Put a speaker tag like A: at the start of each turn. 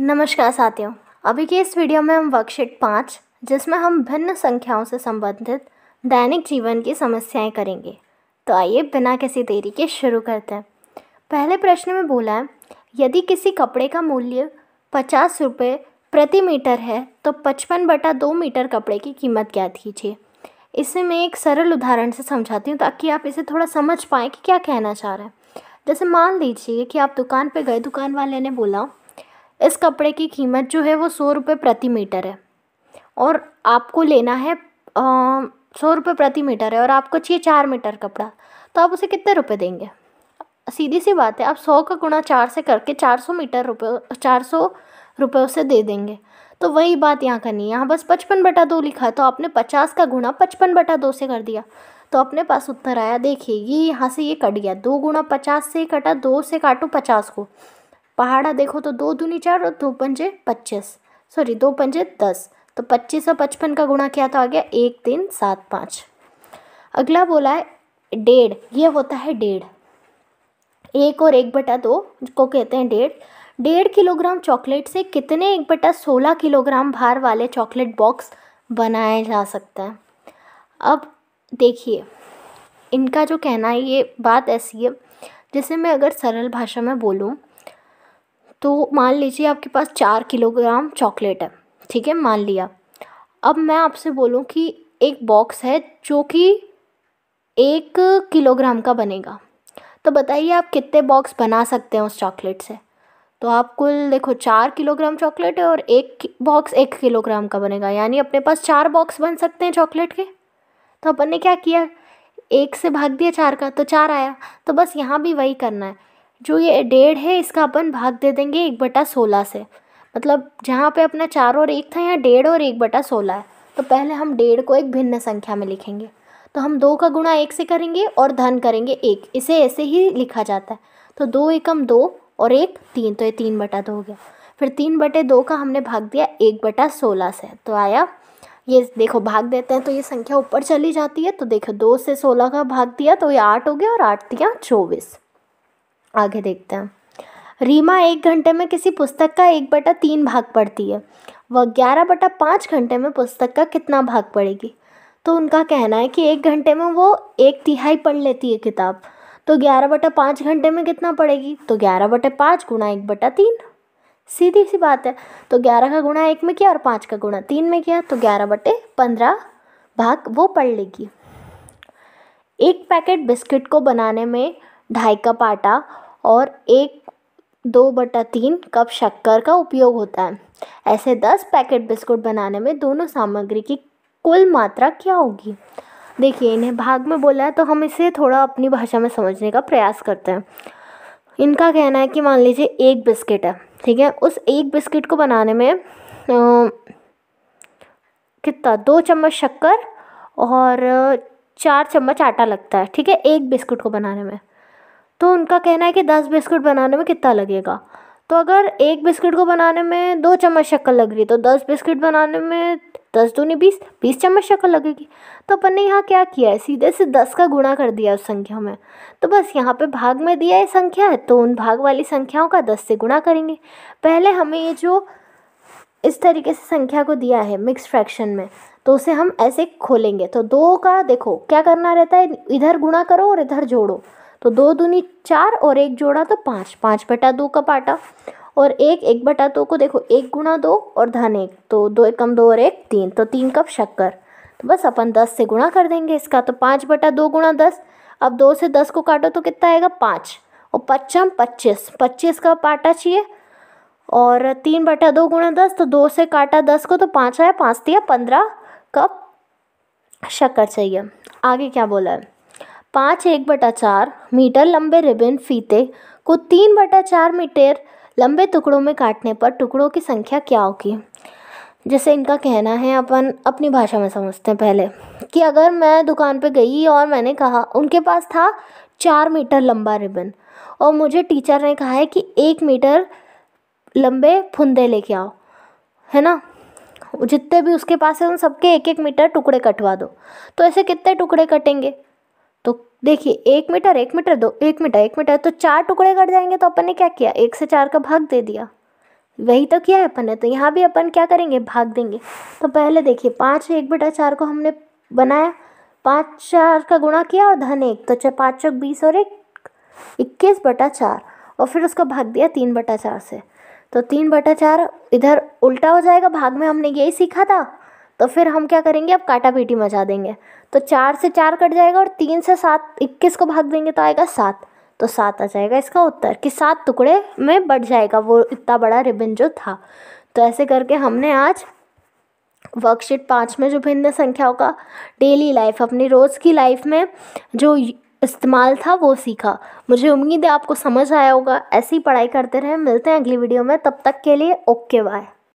A: नमस्कार साथियों अभी के इस वीडियो में हम वर्कशीट पाँच जिसमें हम भिन्न संख्याओं से संबंधित दैनिक जीवन की समस्याएं करेंगे तो आइए बिना किसी देरी के शुरू करते हैं पहले प्रश्न में बोला है यदि किसी कपड़े का मूल्य पचास रुपये प्रति मीटर है तो पचपन बटा दो मीटर कपड़े की कीमत क्या कीजिए इसे मैं एक सरल उदाहरण से समझाती हूँ ताकि आप इसे थोड़ा समझ पाएँ कि क्या कहना चाह रहे हैं जैसे मान लीजिए कि आप दुकान पर गए दुकान वाले ने बोला इस कपड़े की कीमत जो है वो सौ रुपये प्रति मीटर है और आपको लेना है सौ रुपये प्रति मीटर है और आपको चाहिए चार मीटर कपड़ा तो आप उसे कितने रुपए देंगे सीधी सी बात है आप सौ का गुणा चार से करके चार सौ मीटर रुपये चार सौ रुपये उसे दे देंगे तो वही बात यहाँ करनी है यहाँ बस पचपन बटा दो लिखा तो आपने पचास का गुणा पचपन बटा दो से कर दिया तो अपने पास उत्तर आया देखिए ये यहाँ से ये कट गया दो गुणा पचास से कटा दो से काटो पचास को पहाड़ा देखो तो दो दूनी चार और दो पंजे पच्चीस सॉरी दो पंजे दस तो पच्चीस और पचपन का गुणा किया तो आ गया एक तीन सात पाँच अगला बोला है डेढ़ ये होता है डेढ़ एक और एक बटा दो को कहते हैं डेढ़ डेढ़ किलोग्राम चॉकलेट से कितने एक बटा सोलह किलोग्राम भार वाले चॉकलेट बॉक्स बनाया जा सकता है अब देखिए इनका जो कहना है ये बात ऐसी है जिसे मैं अगर सरल भाषा में बोलूँ तो मान लीजिए आपके पास चार किलोग्राम चॉकलेट है ठीक है मान लिया अब मैं आपसे बोलूँ कि एक बॉक्स है जो कि एक किलोग्राम का बनेगा तो बताइए आप कितने बॉक्स बना सकते हैं उस चॉकलेट से तो आप कुल देखो चार किलोग्राम चॉकलेट है और एक बॉक्स एक किलोग्राम का बनेगा यानी अपने पास चार बॉक्स बन सकते हैं चॉकलेट के तो अपन ने क्या किया एक से भाग दिया चार का तो चार आया तो बस यहाँ भी वही करना है जो ये डेढ़ है इसका अपन भाग दे देंगे एक बटा सोलह से मतलब जहाँ पे अपना चार और एक था यहाँ डेढ़ और एक बटा सोलह है तो पहले हम डेढ़ को एक भिन्न संख्या में लिखेंगे तो हम दो का गुणा एक से करेंगे और धन करेंगे एक इसे ऐसे ही लिखा जाता है तो दो एकम दो और एक तीन तो ये तीन बटा दो हो गया फिर तीन बटे दो का हमने भाग दिया एक बटा सोलह से तो आया ये देखो भाग देते हैं तो ये संख्या ऊपर चली जाती है तो देखो दो से सोलह का भाग दिया तो ये आठ हो गया और आठ दिया चौबीस आगे देखते हैं रीमा एक घंटे में किसी पुस्तक का एक बटा तीन भाग पढ़ती है वह ग्यारह बटा पाँच घंटे में पुस्तक का कितना भाग पढ़ेगी तो उनका कहना है कि एक घंटे में वो एक तिहाई पढ़ लेती है किताब तो ग्यारह बटा पाँच घंटे में कितना पड़ेगी तो ग्यारह बटे पाँच गुणा एक बटा तीन सीधी सी बात है तो ग्यारह का गुणा एक में किया और पाँच का गुणा तीन में किया तो ग्यारह बटे पंद्रह भाग वो पढ़ लेगी एक पैकेट बिस्किट को बनाने में ढाई कप आटा और एक दो बटा तीन कप शक्कर का उपयोग होता है ऐसे दस पैकेट बिस्कुट बनाने में दोनों सामग्री की कुल मात्रा क्या होगी देखिए इन्हें भाग में बोला है तो हम इसे थोड़ा अपनी भाषा में समझने का प्रयास करते हैं इनका कहना है कि मान लीजिए एक बिस्किट है ठीक है उस एक बिस्किट को बनाने में कितना दो चम्मच शक्कर और चार चम्मच आटा लगता है ठीक है एक बिस्कुट को बनाने में तो उनका कहना है कि दस बिस्कुट बनाने में कितना लगेगा तो अगर एक बिस्किट को बनाने में दो चम्मच शक्कर लग रही है तो दस बिस्किट बनाने में दस दूनी बीस बीस चम्मच शक्कर लगेगी तो अपन ने यहाँ क्या किया है सीधे से दस का गुणा कर दिया उस संख्या में तो बस यहाँ पे भाग में दिया है संख्या है तो उन भाग वाली संख्याओं का दस से गुणा करेंगे पहले हमें ये जो इस तरीके से संख्या को दिया है मिक्स फ्रैक्शन में तो उसे हम ऐसे खोलेंगे तो दो का देखो क्या करना रहता है इधर गुणा करो और इधर जोड़ो तो दो दूनी चार और एक जोड़ा तो पाँच पाँच बटा दो का पाटा और एक एक बटा दो को देखो एक गुणा दो और धन एक तो दो एक कम दो और एक तीन तो तीन कप शक्कर तो बस अपन दस से गुणा कर देंगे इसका तो पाँच बटा दो गुणा दस अब दो से दस को काटो तो कितना आएगा पाँच और पच्चम पच्चीस पच्चीस का पाटा चाहिए और तीन बटा दो गुणा दस तो दो से काटा दस को तो पाँच आया पाँच दिया पंद्रह कप शक्कर चाहिए आगे क्या बोला है पाँच एक बटा चार मीटर लंबे रिबन फीते को तीन बटा चार मीटर लंबे टुकड़ों में काटने पर टुकड़ों की संख्या क्या होगी जैसे इनका कहना है अपन अपनी भाषा में समझते हैं पहले कि अगर मैं दुकान पर गई और मैंने कहा उनके पास था चार मीटर लंबा रिबन और मुझे टीचर ने कहा है कि एक मीटर लंबे फुंदे लेके आओ है ना जितने भी उसके पास है उन सबके एक एक मीटर टुकड़े कटवा दो तो ऐसे कितने टुकड़े कटेंगे देखिए एक मीटर एक मीटर दो एक मीटर एक मीटर तो चार टुकड़े कट जाएंगे तो अपन ने क्या किया एक से चार का भाग दे दिया वही तो किया है अपन ने तो यहाँ भी अपन क्या करेंगे भाग देंगे तो पहले देखिए पाँच एक बेटा चार को हमने बनाया पाँच चार का गुणा किया और धन एक तो चाहे पाँच चौक बीस और एक इक्कीस बटा चार और फिर उसको भाग दिया तीन बटा चार से तो तीन बटा चार इधर उल्टा हो जाएगा भाग में हमने यही सीखा था तो फिर हम क्या करेंगे अब काटा पीटी मचा देंगे तो चार से चार कट जाएगा और तीन से सात इक्कीस को भाग देंगे तो आएगा सात तो सात आ जाएगा इसका उत्तर कि सात टुकड़े में बढ़ जाएगा वो इतना बड़ा रिबन जो था तो ऐसे करके हमने आज वर्कशीट पाँच में जो भिन्न संख्याओं का डेली लाइफ अपनी रोज़ की लाइफ में जो इस्तेमाल था वो सीखा मुझे उम्मीद है आपको समझ आया होगा ऐसी पढ़ाई करते रहें मिलते हैं अगली वीडियो में तब तक के लिए ओके बाय